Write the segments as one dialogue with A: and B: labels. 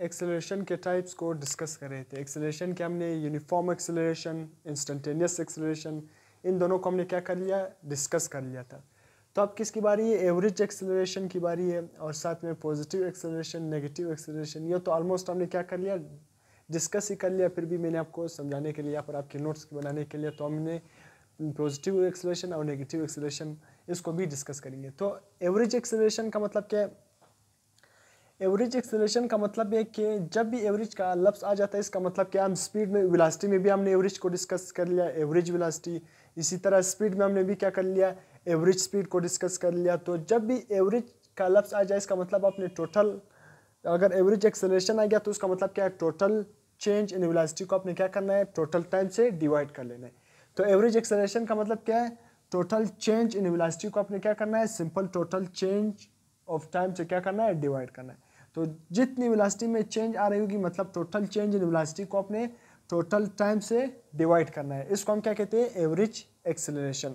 A: acceleration के types को discuss कर रहे थे एक्सेलरेशन के हमने यूनिफॉर्म एक्सेलरेशन इंस्टेंटेनियस एक्सेलरेशन इन दोनों को हमने क्या कर लिया डिस्कस कर लिया था तो अब किसकी बारी है एवरेज एक्सेलरेशन की बारी है और साथ में पॉजिटिव एक्सेलरेशन नेगेटिव एक्सेलरेशन ये तो ऑलमोस्ट हमने क्या कर लिया डिस्कस ही कर लिया फिर भी मैंने आपको समझाने के लिए या फिर आपके नोट्स बनाने के लिए तो हमने पॉजिटिव एक्सेलरेशन और नेगेटिव एक्सेलरेशन इसको भी डिस्कस करेंगे तो एवरेज एक्सेलरेशन का मतलब क्या है एवरेज एक्सेलेशन का मतलब है कि जब भी एवरेज का लफ्स आ जाता है इसका मतलब क्या हम स्पीड में विलासिटी में भी हमने एवरेज को डिस्कस कर लिया एवरेज विलासिटी इसी तरह स्पीड में हमने भी क्या कर लिया एवरेज स्पीड को डिस्कस कर लिया तो जब भी एवरेज का लफ्स आ जाए इसका मतलब आपने टोटल अगर एवरेज एक्सेलेशन आ गया तो उसका मतलब क्या है टोटल चेंज इन विलासिटी को आपने क्या करना है टोटल टाइम से डिवाइड कर लेना है तो एवरेज एक्सेलेशन का मतलब क्या है टोटल चेंज इन विलासिटी को आपने क्या करना है simple total change of time से क्या करना है डिवाइड करना है तो जितनी वेलोसिटी में चेंज आ रही होगी मतलब टोटल चेंज इन वेलोसिटी को अपने टोटल टाइम से डिवाइड करना है इसको हम क्या कहते हैं एवरेज एक्सेलरेशन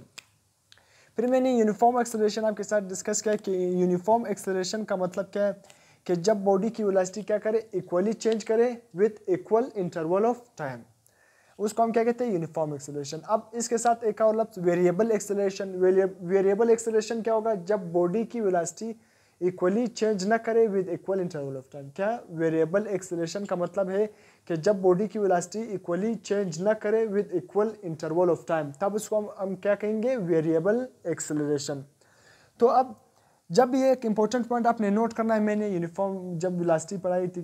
A: फिर मैंने यूनिफॉर्म एक्सेलरेशन आपके साथ डिस्कस किया कि यूनिफॉर्म एक्सेलरेशन का मतलब क्या है कि जब बॉडी की वेलोसिटी क्या करे इक्वली चेंज करे with equal interval of time उसको हम क्या कहते हैं यूनिफॉर्म एक्सेलरेशन अब इसके साथ एक और लफ्ज वेरिएबल एक्सेलरेशन वेरिएबल एक्सेलरेशन क्या होगा जब बॉडी की वेलोसिटी इक्वली चेंज ना करे with equal interval of time क्या वेरिएबल एक्सेलेशन का मतलब है कि जब बॉडी की वेलासिटी इक्वली चेंज ना करे with equal interval of time तब उसको हम हम क्या कहेंगे वेरिएबल एक्सेलेशन तो अब जब ये एक इंपॉर्टेंट पॉइंट आपने नोट करना है मैंने यूनिफॉर्म जब विलास्टी पढ़ाई थी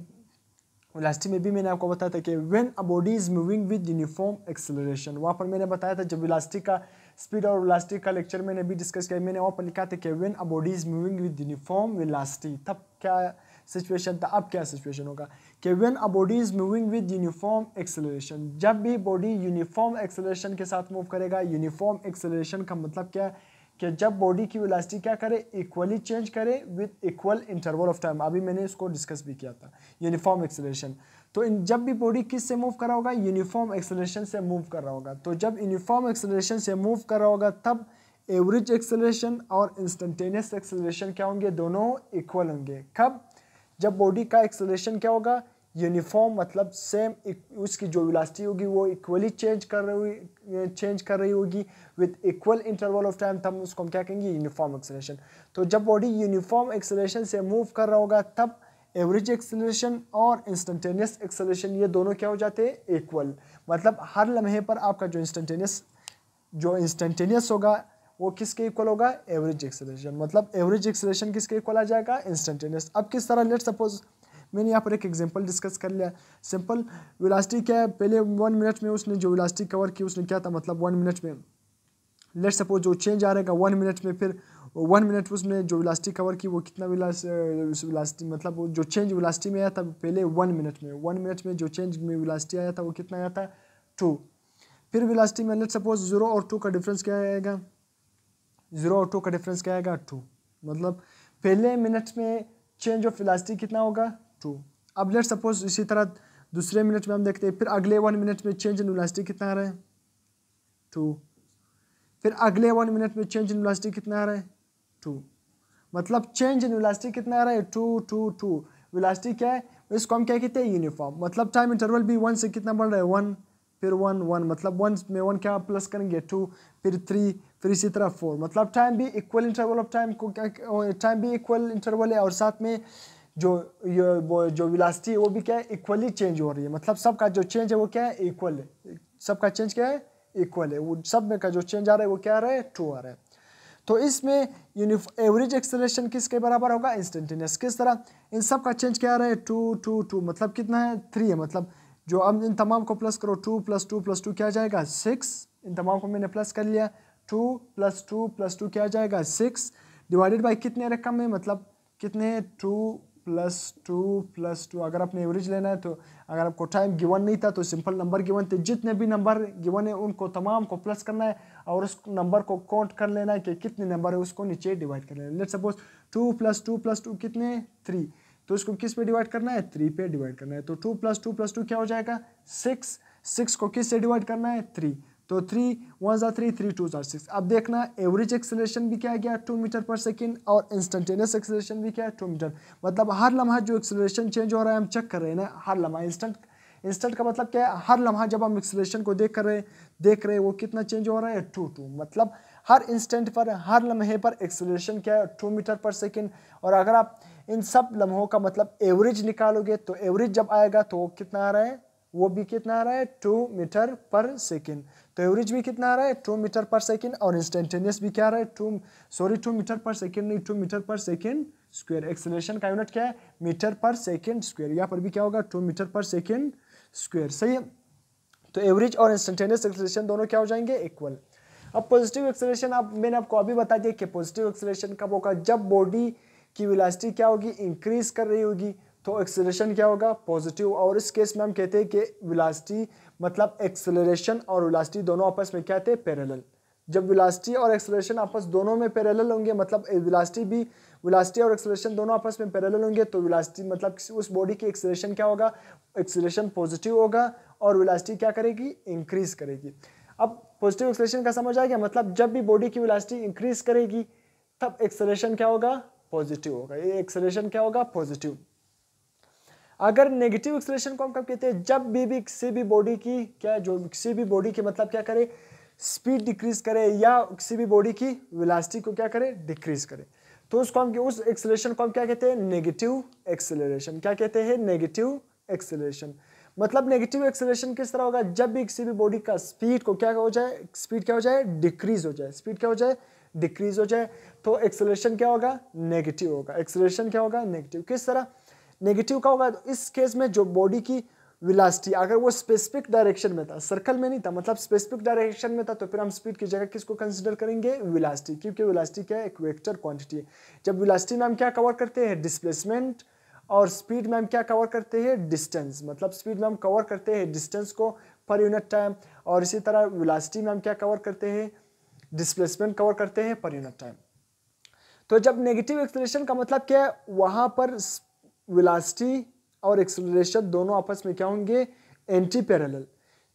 A: विलास्टी में भी मैंने आपको बताया था कि when a body is moving with uniform acceleration वहाँ पर मैंने बताया था जब वेलासिटी का स्पीड और इलास्टिक का लेक्चर मैंने भी डिस्कस किया मैंने वहाँ पर लिखा था कि when a body is moving with uniform velocity तब क्या सिचुएशन था अब क्या सिचुएशन होगा कि when a body is moving with uniform acceleration जब भी बॉडी यूनिफॉर्म एक्सेलरेशन के साथ मूव करेगा यूनिफॉर्म एक्सेलरेशन का मतलब क्या है कि जब बॉडी की वेलोसिटी क्या करे इक्वली चेंज करे with equal interval of time अभी मैंने इसको डिस्कस भी किया था यूनिफॉर्म एक्सेलरेशन तो इन जब भी बॉडी किस से मूव करा होगा यूनिफॉर्म एक्सेलरेशन से मूव कर रहा होगा तो जब यूनिफॉर्म एक्सेलरेशन से मूव कर रहा होगा तब एवरेज एक्सेलरेशन और इंस्टेंटेनियस एक्सेलरेशन क्या होंगे दोनों इक्वल होंगे कब जब बॉडी का एक्सेलरेशन क्या होगा यूनिफॉर्म मतलब सेम उसकी जो विलासिटी होगी वो इक्वली चेंज कर रही हुई चेंज कर रही होगी with equal interval of time तब उसको हम क्या कहेंगे यूनिफॉर्म एक्सेलेशन तो जब बॉडी यूनिफॉर्म एक्सेलेशन से मूव कर रहा होगा तब एवरेज एक्सेलेशन और इंस्टेंटेनियस एक्सेलेशन ये दोनों क्या हो जाते हैं इक्वल मतलब हर लम्हे पर आपका जो इंस्टेंटेनियस जो इंस्टेंटेनियस होगा वो किसके इक्वल होगा एवरेज एक्सेलेशन मतलब एवरेज एक्सेलेशन किसके इक्वल आ जाएगा इंस्टेंटेनियस अब किस तरह लेट सपोज मैंने यहाँ पर एक एग्जांपल डिस्कस कर लिया सिंपल विलास्टी क्या है पहले वन मिनट में उसने जो विलास्टी कवर की उसने क्या था मतलब वन मिनट में लेट सपोज जो चेंज आ रहेगा वन मिनट में फिर वन मिनट उसमें जो विलासिटी कवर की वो कितना विलासिटी मतलब वो जो चेंज विलासिटी में आया था पहले वन मिनट में वन मिनट में जो चेंज में विलासिटी आया था वो कितना आया था टू फिर विलासिटी में लेट सपोज जीरो और टू का डिफरेंस क्या आएगा जीरो और टू का डिफरेंस क्या आएगा टू मतलब पहले मिनट में चेंज ऑफ विलासिटी कितना होगा टू अब लेट सपोज इसी तरह दूसरे मिनट में हम देखते हैं फिर अगले वन मिनट में चेंज इन विलासिटी कितना आ रहा है टू फिर अगले वन मिनट में चेंज इन वेलोसिटी कितना आ रहा है टू मतलब चेंज इन विलास्टिक कितना आ रहा है टू टू टू विलास्टिक क्या है इसको हम क्या कहते हैं यूनिफॉर्म मतलब टाइम इंटरवल भी वन से कितना बढ़ रहा है वन फिर वन वन मतलब वन में वन क्या प्लस करेंगे टू फिर थ्री फिर इसी तरह फोर मतलब टाइम भी इक्वल इंटरवल ऑफ टाइम को क्या टाइम भी इक्वल इंटरवल है और साथ में जो ये जो विलास्टी है वो भी क्या है इक्वली चेंज हो रही है मतलब सबका जो चेंज है वो क्या है इक्वल है सबका चेंज क्या है इक्वल है वो सब में का जो चेंज आ रहा है वो क्या आ रहा है टू आ रहा है तो इसमें एवरेज एक्सेलरेशन किसके बराबर होगा इंस्टेंटेनियस किस तरह इन सब का चेंज क्या रहा है टू टू टू मतलब कितना है थ्री है मतलब जो अब इन तमाम को प्लस करो two plus two plus two क्या जाएगा सिक्स इन तमाम को मैंने प्लस कर लिया two plus two plus two क्या जाएगा सिक्स डिवाइडेड बाई कितने रकम है मतलब कितने two plus two plus two अगर आपने एवरेज लेना है तो अगर आपको टाइम गिवन नहीं था तो सिंपल नंबर गिवन थे जितने भी नंबर गिवन है उनको तमाम को प्लस करना है और उस नंबर को काउंट कर लेना है कि कितने नंबर है उसको नीचे डिवाइड कर लेना है let suppose two plus two plus two कितने थ्री तो उसको किस पे डिवाइड करना है थ्री पे डिवाइड करना है तो two plus two plus two क्या हो जाएगा सिक्स सिक्स को किस से डिवाइड करना है थ्री तो थ्री वन जो थ्री थ्री टू जो सिक्स अब देखना एवरेज एक्सेलेशन भी क्या गया टू मीटर पर सेकेंड और इंस्टेंटेनियस एक्सेलेशन भी क्या है टू मीटर मतलब हर लम्हा जो एक्सेलेशन चेंज हो रहा है हम चेक कर रहे हैं ना हर लम्हा इंस्टेंट इंस्टेंट का मतलब क्या है हर लम्हा जब हम एक्सेलेशन को देख कर रहे देख रहे हैं वो कितना चेंज हो रहा है टू टू मतलब हर इंस्टेंट पर हर लम्हे पर एक्सेलेशन क्या है टू मीटर पर सेकेंड और अगर आप इन सब लम्हों का मतलब एवरेज निकालोगे तो एवरेज जब आएगा तो कितना आ रहा है वो भी कितना आ रहा है टू मीटर पर सेकेंड तो एवरेज भी कितना आ रहा है टू मीटर पर सेकेंड और इंस्टेंटेनियस भी क्या आ रहा है टू सॉरी टू मीटर पर सेकेंड नहीं टू मीटर पर सेकेंड स्क्वेयर एक्सेलेशन का यूनिट क्या है मीटर पर सेकेंड स्क्वेयर यहाँ पर भी क्या होगा टू मीटर पर सेकेंड स्क्वेयर सही है तो एवरेज और इंस्टेंटेनियस एक्सेलेशन दोनों क्या हो जाएंगे इक्वल अब पॉजिटिव एक्सेलेशन आप मैंने आपको अभी बता दिया कि पॉजिटिव एक्सेलेशन कब होगा जब बॉडी की विलासिटी क्या होगी इंक्रीज कर रही होगी तो एक्सेलेशन क्या होगा पॉजिटिव और इस केस में हम कहते हैं कि विलासिटी मतलब एक्सेलेशन और विलासिटी दोनों आपस में क्या थे पैरेलल जब विलासिटी और एक्सेलेशन आपस दोनों में पैरेलल होंगे मतलब विलासिटी भी विलासिटी और एक्सेलेशन दोनों आपस में पैरेलल होंगे तो विलासिटी मतलब उस बॉडी की एक्सेलेशन क्या होगा एक्सेलेशन पॉजिटिव होगा और विलासिटी क्या करेगी इंक्रीज करेगी अब पॉजिटिव एक्सेलेशन का समझ आ गया मतलब जब भी बॉडी की विलासिटी इंक्रीज करेगी तब एक्सेलेशन क्या होगा पॉजिटिव होगा ये एक्सेलेशन क्या होगा पॉजिटिव अगर नेगेटिव एक्सलेशन को हम कब कहते हैं जब भी भी किसी भी बॉडी की क्या जो किसी भी बॉडी की मतलब क्या करे स्पीड डिक्रीज करे या किसी भी बॉडी की वेलासिटी को क्या करे डिक्रीज करे तो उसको हम उस एक्सलेशन को हम क्या कहते हैं नेगेटिव एक्सलेशन क्या कहते हैं नेगेटिव एक्सलेशन मतलब नेगेटिव एक्सलेशन किस तरह होगा जब भी किसी भी बॉडी का स्पीड को क्या हो जाए स्पीड क्या हो जाए डिक्रीज हो जाए स्पीड क्या हो जाए डिक्रीज हो जाए तो एक्सलेशन क्या होगा नेगेटिव होगा एक्सलेशन क्या होगा नेगेटिव किस तरह नेगेटिव का होगा तो इस केस में जो बॉडी की विलासिटी अगर वो स्पेसिफिक डायरेक्शन में था सर्कल में नहीं था मतलब स्पेसिफिक डायरेक्शन में था तो फिर हम स्पीड की जगह किसको कंसिडर करेंगे विलासिटी क्योंकि विलासिटी क्या है एक वेक्टर क्वांटिटी है जब विलासिटी में हम क्या कवर करते हैं डिस्प्लेसमेंट और स्पीड में हम क्या कवर करते हैं डिस्टेंस मतलब स्पीड में हम कवर करते हैं डिस्टेंस को पर यूनिट टाइम और इसी तरह विलासिटी में हम क्या कवर करते हैं डिस्प्लेसमेंट कवर करते हैं पर यूनिट टाइम तो जब नेगेटिव एक्सलेशन का मतलब क्या है वहाँ पर विलासिटी और एक्सेलरेशन दोनों आपस में क्या होंगे एंटी पैरेलल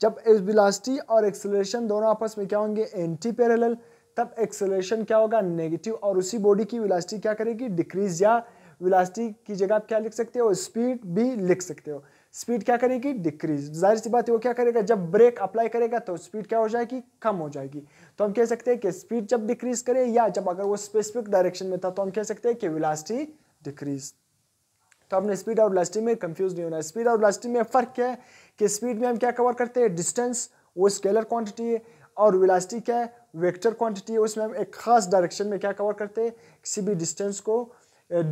A: जब विलासिटी और एक्सेलरेशन दोनों आपस में क्या होंगे एंटी पैरेलल तब एक्सेलरेशन क्या होगा नेगेटिव और उसी बॉडी की विलासिटी क्या करेगी डिक्रीज या विलासिटी की जगह आप क्या लिख सकते हो स्पीड भी लिख सकते हो स्पीड क्या करेगी डिक्रीज जाहिर सी बात है वो क्या करेगा जब ब्रेक अप्लाई करेगा तो स्पीड क्या हो जाएगी कम हो जाएगी तो हम कह सकते हैं कि स्पीड जब डिक्रीज करे या जब अगर वो स्पेसिफिक डायरेक्शन में था तो हम कह सकते हैं कि विलासिटी डिक्रीज तो आपने स्पीड और लास्टिंग में कंफ्यूज नहीं होना है स्पीड और लास्टिंग में फ़र्क क्या है कि स्पीड में हम क्या कवर करते हैं डिस्टेंस वो स्केलर क्वांटिटी है और विलास्टिक क्या है वेक्टर क्वांटिटी है उसमें हम एक खास डायरेक्शन में क्या कवर करते हैं किसी भी डिस्टेंस को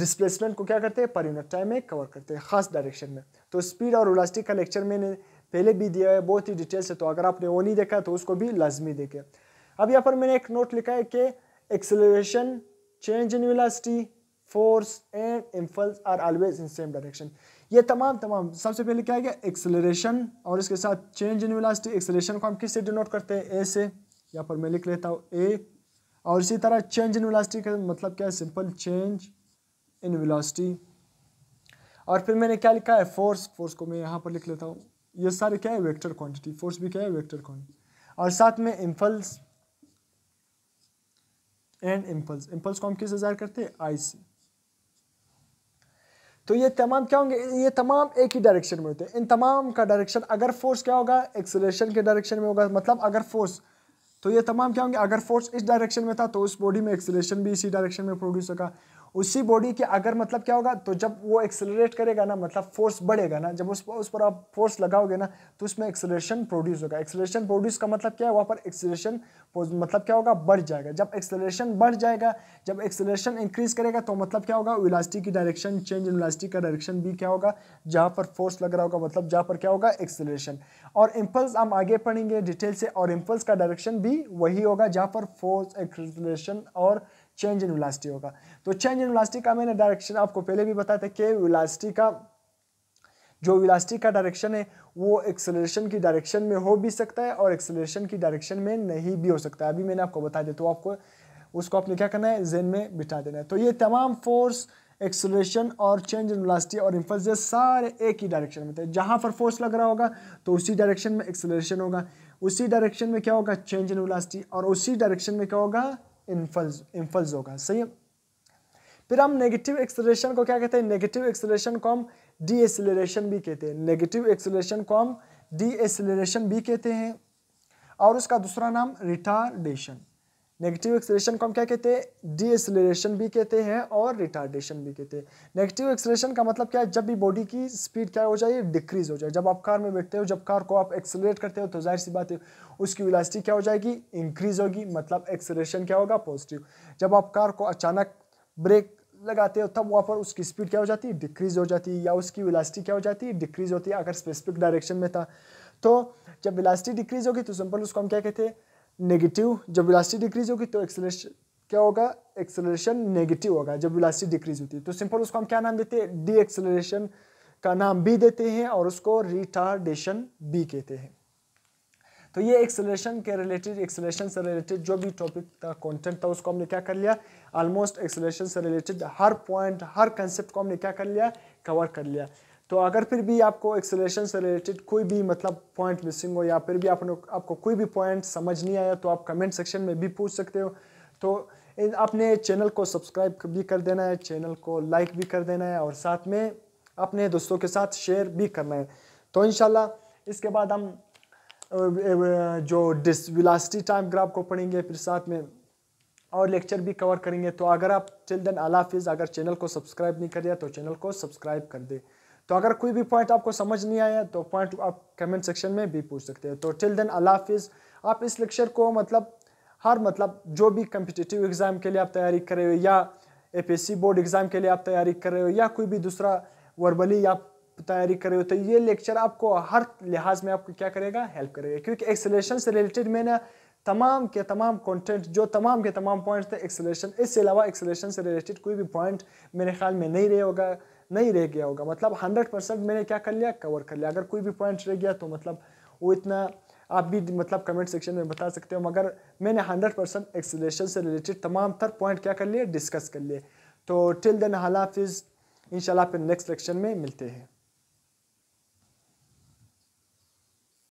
A: डिस्प्लेसमेंट को क्या करते हैं पर यूनिट टाइम में कवर करते हैं खास डायरेक्शन में तो स्पीड और विलास्टिक का लेक्चर मैंने पहले भी दिया है बहुत ही डिटेल से तो अगर आपने वो नहीं देखा तो उसको भी लाजमी देखें अब यहाँ पर मैंने एक नोट लिखा है कि acceleration change in velocity force and impulse are always in same direction ये तमाम तमाम सबसे पहले क्या है एक्सेलरेशन और इसके साथ चेंज इन वेलोसिटी एक्सेलरेशन को हम किस से डिनोट करते हैं ए से यहाँ पर मैं लिख लेता हूँ ए और इसी तरह चेंज इन वेलोसिटी का मतलब क्या है सिंपल चेंज इन वेलोसिटी और फिर मैंने क्या लिखा है फोर्स फोर्स को मैं यहाँ पर लिख लेता हूँ ये सारे क्या है वेक्टर क्वांटिटी फोर्स भी क्या है वेक्टर क्वांटिटी और साथ में इम्पल्स एंड इम्पल्स इम्पल्स को हम किस से जाहिर करते हैं आई से तो ये तमाम क्या होंगे ये तमाम एक ही डायरेक्शन में होते हैं इन तमाम का डायरेक्शन अगर फोर्स क्या होगा एक्सलेशन के डायरेक्शन में होगा मतलब अगर फोर्स तो ये तमाम क्या होंगे अगर फोर्स इस डायरेक्शन में था तो उस बॉडी में एक्सलेशन भी इसी डायरेक्शन में प्रोड्यूस होगा उसी बॉडी के अगर मतलब क्या होगा तो जब वो एक्सेलरेट करेगा ना मतलब फोर्स बढ़ेगा ना जब उस पर उस पर आप फोर्स लगाओगे ना तो उसमें एक्सेलरेशन प्रोड्यूस होगा एक्सेलरेशन प्रोड्यूस का मतलब क्या है वहाँ पर एक्सेलरेशन मतलब क्या होगा बढ़ जाएगा जब एक्सेलरेशन बढ़ जाएगा जब एक्सेलरेशन इंक्रीज करेगा तो मतलब क्या होगा इलास्टिक की डायरेक्शन चेंज इन इलास्टिक का डायरेक्शन भी क्या होगा जहाँ पर फोर्स लग रहा होगा मतलब जहाँ पर क्या होगा एक्सेलरेशन और इम्पल्स हम आगे पढ़ेंगे डिटेल से और इम्पल्स का डायरेक्शन भी वही होगा जहाँ पर फोर्स एक्सेलरेशन और चेंज इन वेलासिटी होगा तो चेंज इन वेलासिटी का मैंने डायरेक्शन आपको पहले भी बताया था कि वेलासिटी का जो वेलासिटी का डायरेक्शन है वो एक्सेलरेशन की डायरेक्शन में हो भी सकता है और एक्सेलरेशन की डायरेक्शन में नहीं भी हो सकता है अभी मैंने आपको बता दिया तो आपको उसको आपने क्या करना है जेन में बिठा देना है तो ये तमाम फोर्स एक्सेलरेशन और चेंज इन वेलोसिटी और इम्पल्स ये सारे एक ही डायरेक्शन में थे जहाँ पर फोर्स लग रहा होगा तो उसी डायरेक्शन में एक्सेलरेशन होगा उसी डायरेक्शन में क्या होगा चेंज इन वेलोसिटी और उसी डायरेक्शन में क्या होगा इम्फल्स होगा सही है फिर हम नेगेटिव एक्सलेशन को क्या कहते हैं नेगेटिव एक्सलेशन को हम डीएसलेशन भी कहते हैं नेगेटिव एक्सलेशन को हम डीएसलेशन भी कहते हैं और उसका दूसरा नाम रिटार्डेशन नेगेटिव एक्सलेशन को हम क्या कहते हैं डी भी कहते हैं और रिटार्डेशन भी कहते हैं नेगेटिव एक्सलेशन का मतलब क्या है जब भी बॉडी की स्पीड क्या हो जाए डिक्रीज हो जाए जब आप कार में बैठते हो जब कार को आप एक्सलेट करते हो तो जाहिर सी बात है उसकी विलासिटी क्या हो जाएगी इंक्रीज होगी मतलब एक्सलेशन क्या होगा पॉजिटिव जब आप कार को अचानक ब्रेक लगाते हो तब वहाँ पर उसकी स्पीड क्या हो जाती है डिक्रीज हो जाती है या उसकी विलासिटी क्या हो जाती है डिक्रीज होती है अगर स्पेसिफिक डायरेक्शन में था तो जब विलासिटी डिक्रीज होगी तो सिंपल उसको हम क्या कहते हैं नेगेटिव जब विलासिटी डिक्रीज होगी तो एक्सेलरेशन क्या होगा एक्सेलरेशन नेगेटिव होगा जब विलासिटी डिक्रीज होती है तो सिंपल उसको हम क्या नाम देते हैं डी एक्सेलरेशन का नाम बी देते हैं और उसको रिटार्डेशन बी कहते हैं तो ये एक्सेलरेशन के रिलेटेड एक्सेलरेशन से रिलेटेड जो भी टॉपिक था कॉन्टेंट था उसको हमने क्या कर लिया ऑलमोस्ट एक्सेलरेशन से रिलेटेड हर पॉइंट हर कंसेप्ट को हमने क्या कर लिया कवर कर लिया तो अगर फिर भी आपको एक्सेलेशन से रिलेटेड कोई भी मतलब पॉइंट मिसिंग हो या फिर भी आपने आपको कोई भी पॉइंट समझ नहीं आया तो आप कमेंट सेक्शन में भी पूछ सकते हो तो अपने चैनल को सब्सक्राइब भी कर देना है चैनल को लाइक भी कर देना है और साथ में अपने दोस्तों के साथ शेयर भी करना है तो इन इसके बाद हम जो डिस विलासिटी टाइम ग्राफ को पढ़ेंगे फिर साथ में और लेक्चर भी कवर करेंगे तो अगर आप टिल देन अला हाफिज़ अगर चैनल को सब्सक्राइब नहीं कर दिया तो चैनल को सब्सक्राइब कर दें तो अगर कोई भी पॉइंट आपको समझ नहीं आया तो पॉइंट आप कमेंट सेक्शन में भी पूछ सकते हैं तो टिल देन अल्लाह हाफिज़ आप इस लेक्चर को मतलब हर मतलब जो भी कम्पिटिटिव एग्ज़ाम के लिए आप तैयारी कर रहे हो या ए बोर्ड एग्ज़ाम के लिए आप तैयारी कर रहे हो या कोई भी दूसरा वर्बली आप तैयारी कर रहे हो तो ये लेक्चर आपको हर लिहाज में आपको क्या करेगा हेल्प करेगा क्योंकि एक्सेलेशन से रिलेटेड मैंने तमाम के तमाम कंटेंट जो तमाम के तमाम पॉइंट्स थे एक्सेलेशन इससे अलावा एक्सेलेशन से रिलेटेड कोई भी पॉइंट मेरे ख्याल में नहीं रहे होगा नहीं रह गया होगा मतलब हंड्रेड परसेंट मैंने क्या कर लिया कवर कर लिया अगर कोई भी पॉइंट रह गया तो मतलब वो इतना आप भी मतलब कमेंट सेक्शन में बता सकते हो मगर मैंने हंड्रेड परसेंट एक्सलेशन से रिलेटेड तमाम तर पॉइंट क्या कर लिए डिस्कस कर लिए तो टिल देन हालाफिज़ इन फिर नेक्स्ट सेक्शन में मिलते हैं